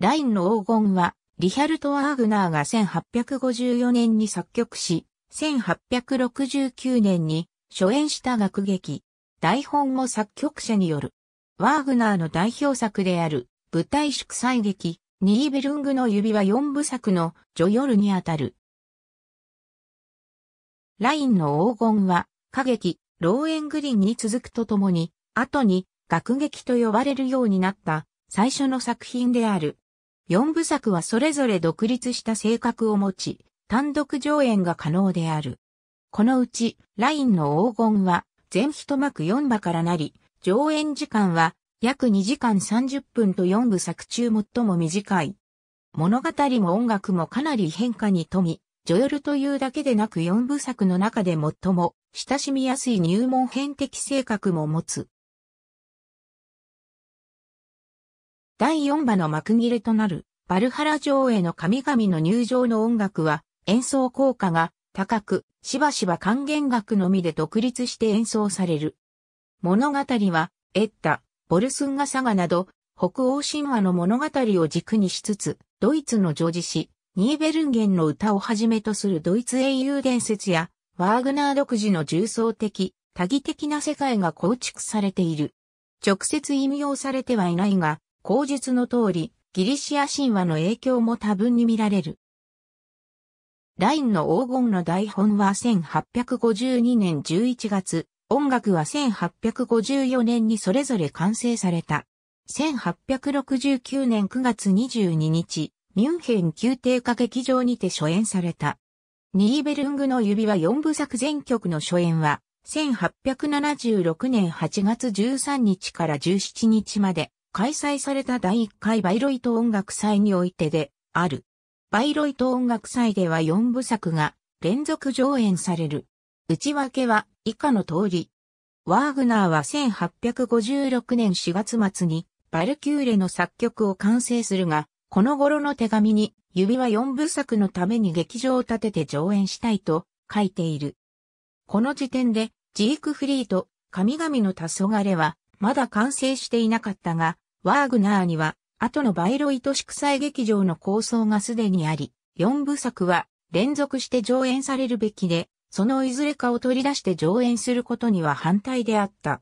ラインの黄金は、リヒャルト・ワーグナーが1854年に作曲し、1869年に初演した楽劇。台本も作曲者による。ワーグナーの代表作である舞台祝祭劇、ニーベルングの指輪4部作のジョヨルにあたる。ラインの黄金は、歌劇、ローエングリンに続くとともに、後に、楽劇と呼ばれるようになった最初の作品である。4部作はそれぞれ独立した性格を持ち、単独上演が可能である。このうち、ラインの黄金は、全一幕4話からなり、上演時間は、約2時間30分と4部作中最も短い。物語も音楽もかなり変化に富み、ジョヨルというだけでなく4部作の中で最も親しみやすい入門編的性格も持つ。第4話の幕切れとなる、バルハラ城への神々の入場の音楽は、演奏効果が高く、しばしば還元楽のみで独立して演奏される。物語は、エッタ、ボルスンガサガなど、北欧神話の物語を軸にしつつ、ドイツの女子誌、ニーベルンゲンの歌をはじめとするドイツ英雄伝説や、ワーグナー独自の重層的、多義的な世界が構築されている。直接引用されてはいないが、口述の通り、ギリシア神話の影響も多分に見られる。ラインの黄金の台本は1852年11月、音楽は1854年にそれぞれ完成された。1869年9月22日、ミュンヘン宮廷歌劇場にて初演された。ニーベルングの指輪4部作全曲の初演は、1876年8月13日から17日まで、開催された第1回バイロイト音楽祭においてである。バイロイト音楽祭では4部作が連続上演される。内訳は以下の通り。ワーグナーは1856年4月末にバルキューレの作曲を完成するが、この頃の手紙に指輪4部作のために劇場を建てて上演したいと書いている。この時点でジークフリーと神々の黄昏はまだ完成していなかったが、ワーグナーには、後のバイロイト祝祭劇場の構想がすでにあり、4部作は連続して上演されるべきで、そのいずれかを取り出して上演することには反対であった。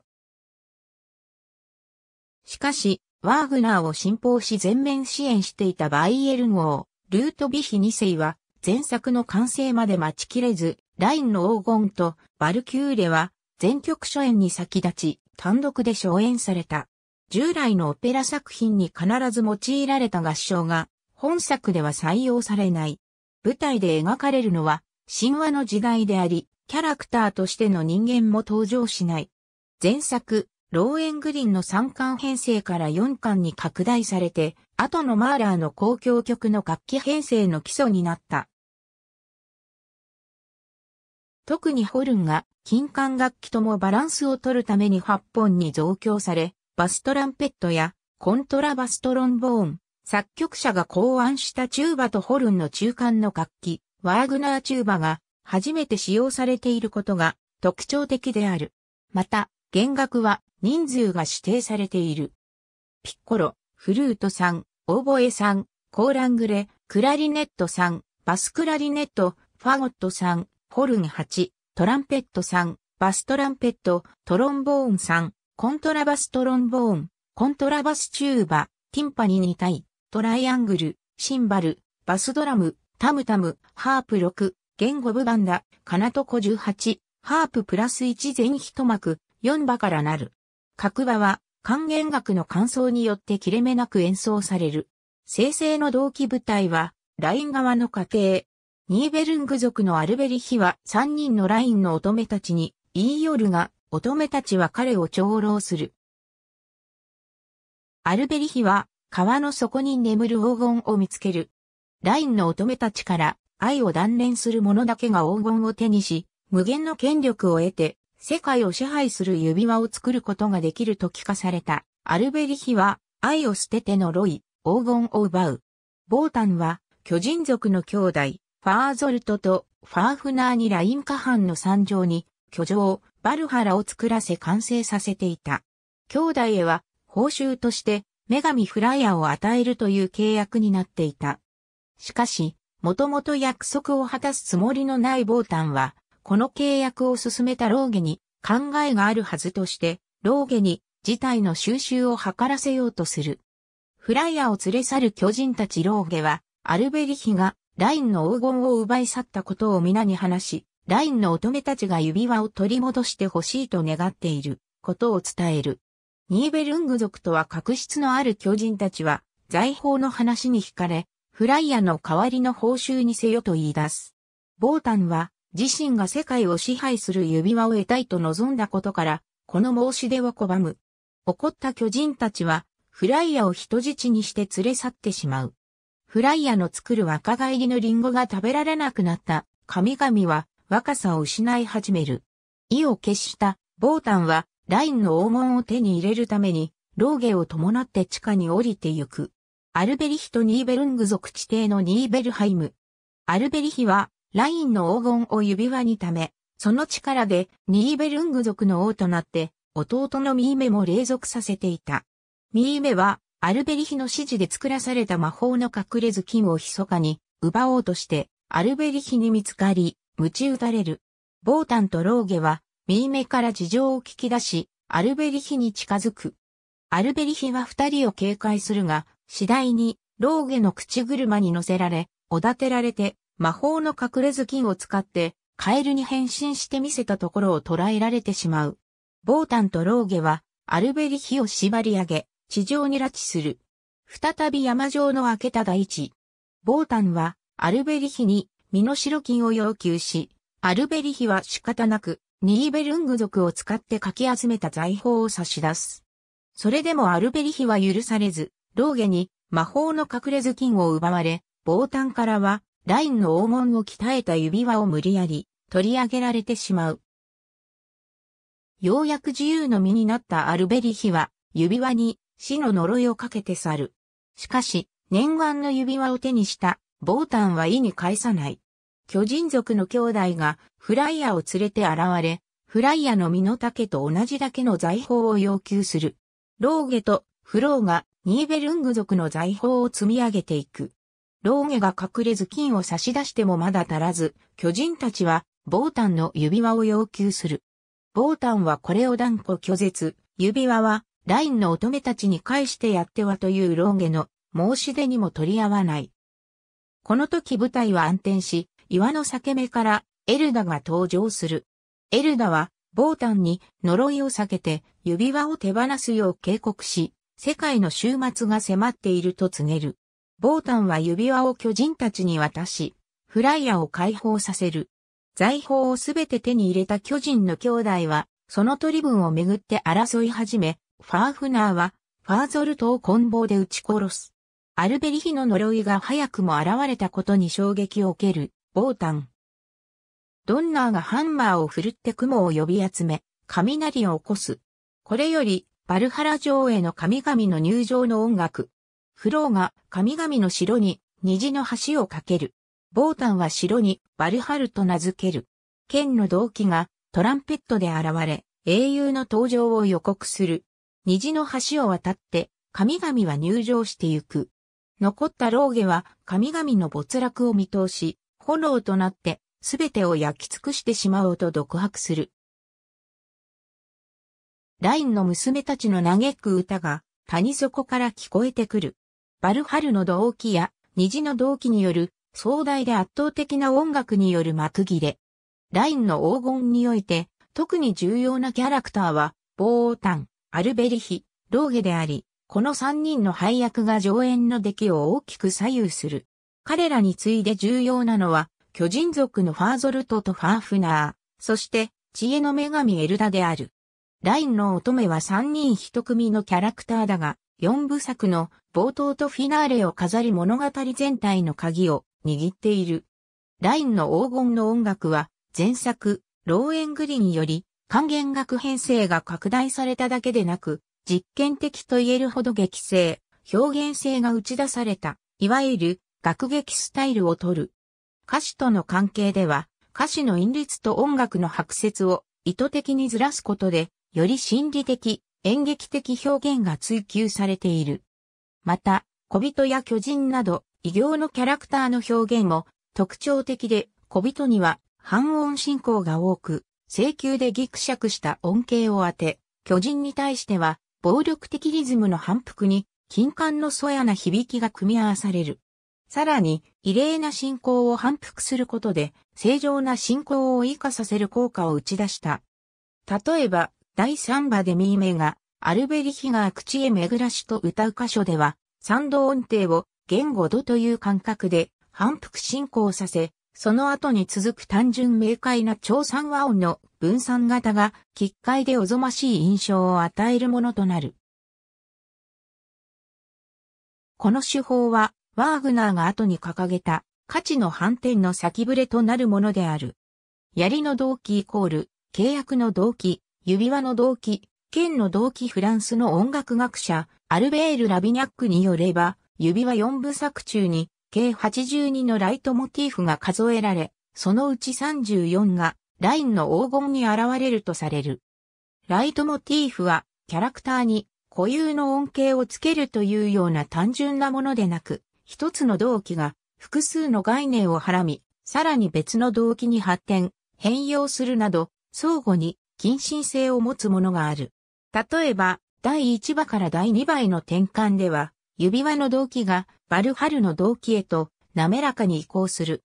しかし、ワーグナーを信奉し全面支援していたバイエルン王、ルートヴィヒ2世は、前作の完成まで待ちきれず、ラインの黄金とバルキューレは、全曲初演に先立ち、単独で上演された。従来のオペラ作品に必ず用いられた合唱が、本作では採用されない。舞台で描かれるのは、神話の時代であり、キャラクターとしての人間も登場しない。前作、ローエングリンの3巻編成から4巻に拡大されて、後のマーラーの公共曲の楽器編成の基礎になった。特にホルンが金管楽器ともバランスを取るために8本に増強され、バストランペットやコントラバストロンボーン、作曲者が考案したチューバとホルンの中間の楽器、ワーグナーチューバが初めて使用されていることが特徴的である。また、弦楽は人数が指定されている。ピッコロ、フルートさん、オーボエさん、コーラングレ、クラリネットさん、バスクラリネット、ファゴットさん、ホルン8、トランペットさん、バストランペット、トロンボーンさん、コントラバストロンボーン、コントラバスチューバ、ティンパニ2体、トライアングル、シンバル、バスドラム、タムタム、ハープ6、言語部バンダ、カナトコ18、ハーププラス1全一幕、4場からなる。各場は、還元楽の感想によって切れ目なく演奏される。生成の同期部隊は、ライン側の家庭。ニーベルング族のアルベリヒは3人のラインの乙女たちに、イーヨルが乙女たちは彼を長老する。アルベリヒは川の底に眠る黄金を見つける。ラインの乙女たちから愛を断念する者だけが黄金を手にし、無限の権力を得て、世界を支配する指輪を作ることができると聞かされた。アルベリヒは愛を捨てて呪い、黄金を奪う。ボータンは巨人族の兄弟、ファーゾルトとファーフナーにライン下半の山上に居城、バルハラを作らせ完成させていた。兄弟へは報酬として女神フライヤーを与えるという契約になっていた。しかし、もともと約束を果たすつもりのないボータンは、この契約を進めたローゲに考えがあるはずとして、ローゲに事態の収集を図らせようとする。フライヤーを連れ去る巨人たちローゲは、アルベリヒがラインの黄金を奪い去ったことを皆に話し、ラインの乙女たちが指輪を取り戻してほしいと願っていることを伝える。ニーベルング族とは確執のある巨人たちは、財宝の話に惹かれ、フライヤの代わりの報酬にせよと言い出す。ボータンは、自身が世界を支配する指輪を得たいと望んだことから、この申し出を拒む。怒った巨人たちは、フライヤを人質にして連れ去ってしまう。フライヤの作る若返りのリンゴが食べられなくなった神々は若さを失い始める。意を決した、ボータンは、ラインの黄金を手に入れるために、ローゲを伴って地下に降りてゆく。アルベリヒとニーベルング族地底のニーベルハイム。アルベリヒは、ラインの黄金を指輪にため、その力で、ニーベルング族の王となって、弟のミーメも隷属させていた。ミーメは、アルベリヒの指示で作らされた魔法の隠れず金を密かに奪おうとして、アルベリヒに見つかり、鞭打たれる。ボータンとローゲは、ミーメから事情を聞き出し、アルベリヒに近づく。アルベリヒは二人を警戒するが、次第に、ローゲの口車に乗せられ、おだてられて、魔法の隠れ頭巾を使って、カエルに変身してみせたところを捉えられてしまう。ボータンとローゲは、アルベリヒを縛り上げ、地上に拉致する。再び山上の開けた大地。ボータンは、アルベリヒに、身代金を要求し、アルベリヒは仕方なく、ニーベルング族を使ってかき集めた財宝を差し出す。それでもアルベリヒは許されず、ローゲに魔法の隠れ頭巾を奪われ、ボータンからは、ラインの黄門を鍛えた指輪を無理やり取り上げられてしまう。ようやく自由の身になったアルベリヒは、指輪に死の呪いをかけて去る。しかし、念願の指輪を手にした、ボータンは意に返さない。巨人族の兄弟がフライヤーを連れて現れ、フライヤーの身の丈と同じだけの財宝を要求する。ローゲとフローがニーベルング族の財宝を積み上げていく。ローゲが隠れず金を差し出してもまだ足らず、巨人たちはボータンの指輪を要求する。ボータンはこれを断固拒絶。指輪はラインの乙女たちに返してやってはというローゲの申し出にも取り合わない。この時部隊は暗転し、岩の裂け目からエルダが登場する。エルダは、ボータンに呪いを避けて指輪を手放すよう警告し、世界の終末が迫っていると告げる。ボータンは指輪を巨人たちに渡し、フライヤーを解放させる。財宝をすべて手に入れた巨人の兄弟は、その取り分をめぐって争い始め、ファーフナーは、ファーゾルトを棍棒で撃ち殺す。アルベリヒの呪いが早くも現れたことに衝撃を受ける。ボータン。ドンナーがハンマーを振るって雲を呼び集め、雷を起こす。これより、バルハラ城への神々の入場の音楽。フローが神々の城に虹の橋を架ける。ボータンは城にバルハルと名付ける。剣の動機がトランペットで現れ、英雄の登場を予告する。虹の橋を渡って、神々は入場してゆく。残った老下は神々の没落を見通し、炎となって、すべてを焼き尽くしてしまおうと独白する。ラインの娘たちの嘆く歌が、谷底から聞こえてくる。バルハルの動機や、虹の動機による、壮大で圧倒的な音楽による幕切れ。ラインの黄金において、特に重要なキャラクターは、ボータン、アルベリヒ、ローゲであり、この3人の配役が上演の出来を大きく左右する。彼らに次いで重要なのは、巨人族のファーゾルトとファーフナー、そして、知恵の女神エルダである。ラインの乙女は3人1組のキャラクターだが、4部作の冒頭とフィナーレを飾り物語全体の鍵を握っている。ラインの黄金の音楽は、前作、ローエングリンより、還元楽編成が拡大されただけでなく、実験的と言えるほど激性、表現性が打ち出された、いわゆる楽劇スタイルをとる。歌詞との関係では、歌詞の韻律と音楽の白節を意図的にずらすことで、より心理的、演劇的表現が追求されている。また、小人や巨人など、異形のキャラクターの表現も特徴的で、小人には半音進行が多く、請求でギクシャクした音形を当て、巨人に対しては、暴力的リズムの反復に、金管のそやな響きが組み合わされる。さらに、異例な進行を反復することで、正常な進行を以下させる効果を打ち出した。例えば、第3話でミーメが、アルベリヒが口へ巡らしと歌う箇所では、賛度音程を言語度という感覚で反復進行させ、その後に続く単純明快な超三和音の分散型が、奇怪でおぞましい印象を与えるものとなる。この手法は、ワーグナーが後に掲げた価値の反転の先触れとなるものである。槍の動機イコール、契約の動機、指輪の動機、剣の動機フランスの音楽学者、アルベール・ラビニャックによれば、指輪4部作中に、計82のライトモティーフが数えられ、そのうち34が、ラインの黄金に現れるとされる。ライトモティーフは、キャラクターに固有の恩恵をつけるというような単純なものでなく、一つの動機が複数の概念をはらみ、さらに別の動機に発展、変容するなど、相互に近親性を持つものがある。例えば、第1話から第2話への転換では、指輪の動機がバルハルの動機へと滑らかに移行する。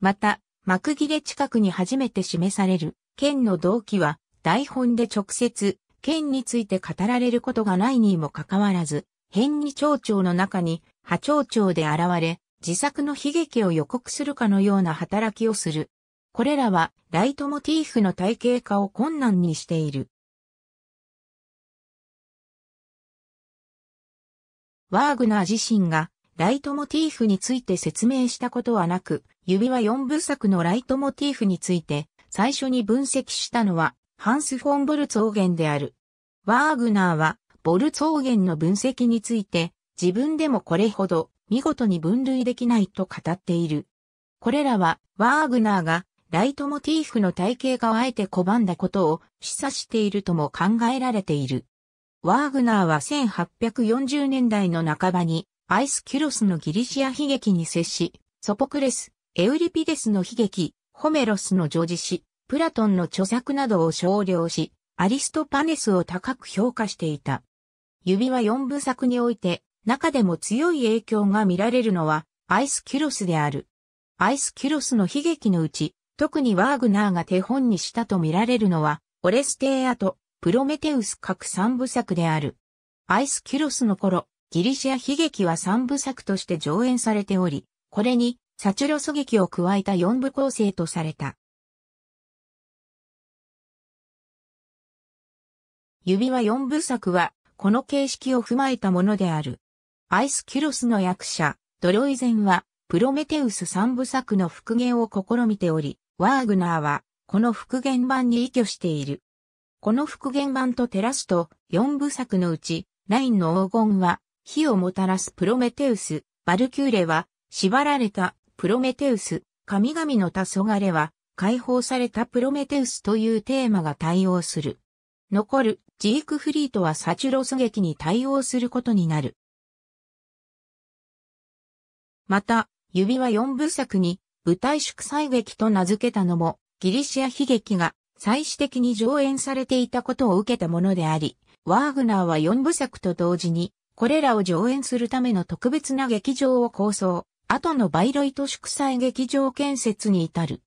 また、幕切れ近くに初めて示される剣の動機は台本で直接剣について語られることがないにもかかわらず、変に蝶々の中に波長長で現れ、自作の悲劇を予告するかのような働きをする。これらは、ライトモティーフの体系化を困難にしている。ワーグナー自身が、ライトモティーフについて説明したことはなく、指輪四部作のライトモティーフについて、最初に分析したのは、ハンス・フォン・ボルツオーゲンである。ワーグナーは、ボルツオーゲンの分析について、自分でもこれほど見事に分類できないと語っている。これらは、ワーグナーがライトモティーフの体系があえて拒んだことを示唆しているとも考えられている。ワーグナーは1840年代の半ばにアイスキュロスのギリシア悲劇に接し、ソポクレス、エウリピデスの悲劇、ホメロスの叙事詩、プラトンの著作などを少量し、アリストパネスを高く評価していた。指は四部作において中でも強い影響が見られるのはアイスキュロスである。アイスキュロスの悲劇のうち、特にワーグナーが手本にしたと見られるのは、オレステーアとプロメテウス各三部作である。アイスキュロスの頃、ギリシア悲劇は三部作として上演されており、これにサチュロソ劇を加えた四部構成とされた。指輪四部作は、この形式を踏まえたものである。アイスキュロスの役者、ドロイゼンは、プロメテウス三部作の復元を試みており、ワーグナーは、この復元版に依拠している。この復元版と照らすと、四部作のうち、ラインの黄金は、火をもたらすプロメテウス、バルキューレは、縛られたプロメテウス、神々の黄昏は、解放されたプロメテウスというテーマが対応する。残る、ジークフリートはサチュロス劇に対応することになる。また、指は四部作に舞台祝祭劇と名付けたのも、ギリシア悲劇が最終的に上演されていたことを受けたものであり、ワーグナーは四部作と同時に、これらを上演するための特別な劇場を構想、後のバイロイト祝祭劇場建設に至る。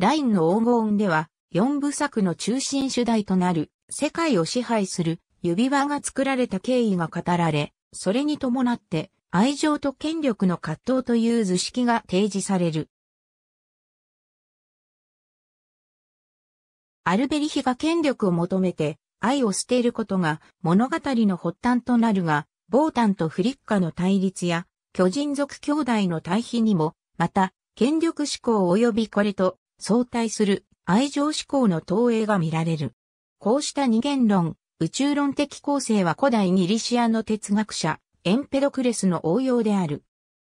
ラインの黄金では、四部作の中心主題となる、世界を支配する指輪が作られた経緯が語られ、それに伴って愛情と権力の葛藤という図式が提示される。アルベリヒが権力を求めて愛を捨てることが物語の発端となるが、ボータンとフリッカの対立や巨人族兄弟の対比にも、また、権力志向及びこれと相対する愛情志向の投影が見られる。こうした二元論、宇宙論的構成は古代ギリシアの哲学者、エンペドクレスの応用である。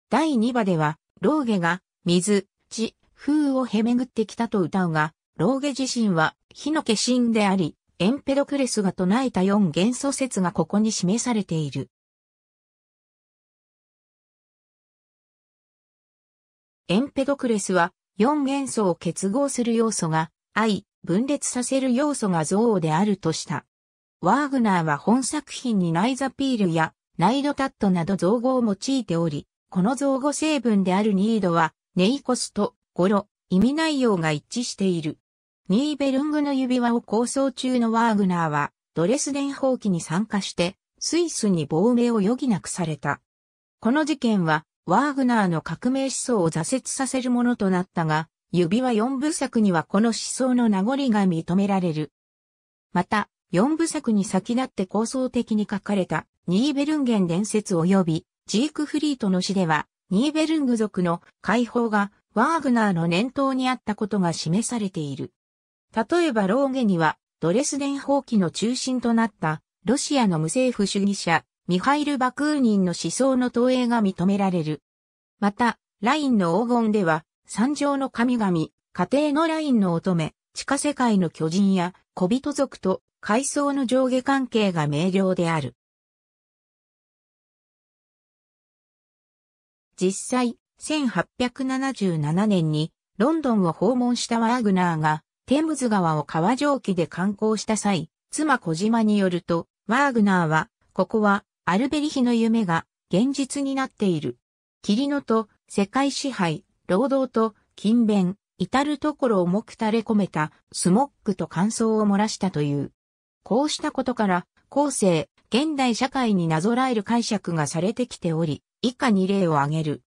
第2話では、ローゲが、水、地、風をへめぐってきたと歌うが、ローゲ自身は、火の化身であり、エンペドクレスが唱えた4元素説がここに示されている。エンペドクレスは、4元素を結合する要素が、愛、分裂させる要素が憎悪であるとした。ワーグナーは本作品にナイザピールやナイドタットなど造語を用いており、この造語成分であるニードは、ネイコスとゴロ、意味内容が一致している。ニーベルングの指輪を構想中のワーグナーは、ドレスデン放棄に参加して、スイスに亡命を余儀なくされた。この事件は、ワーグナーの革命思想を挫折させるものとなったが、指輪四部作にはこの思想の名残が認められる。また、四部作に先立って構想的に書かれたニーベルンゲン伝説及びジークフリートの詩では、ニーベルング族の解放がワーグナーの念頭にあったことが示されている。例えばローゲには、ドレスデン放棄の中心となったロシアの無政府主義者、ミハイル・バクーニンの思想の投影が認められる。また、ラインの黄金では、山上の神々、家庭のラインの乙女、地下世界の巨人や小人族と階層の上下関係が明瞭である。実際、1877年にロンドンを訪問したワーグナーが、テムズ川を川蒸気で観光した際、妻小島によると、ワーグナーは、ここは、アルベリヒの夢が、現実になっている。キリノと、世界支配、労働と、勤勉、至るところ重く垂れ込めた、スモックと感想を漏らしたという。こうしたことから、後世、現代社会になぞらえる解釈がされてきており、以下に例を挙げる。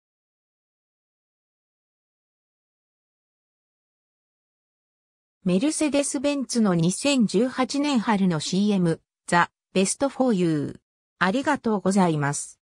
メルセデス・ベンツの2018年春の CM、ザ・ベスト・フォー・ユー。ありがとうございます。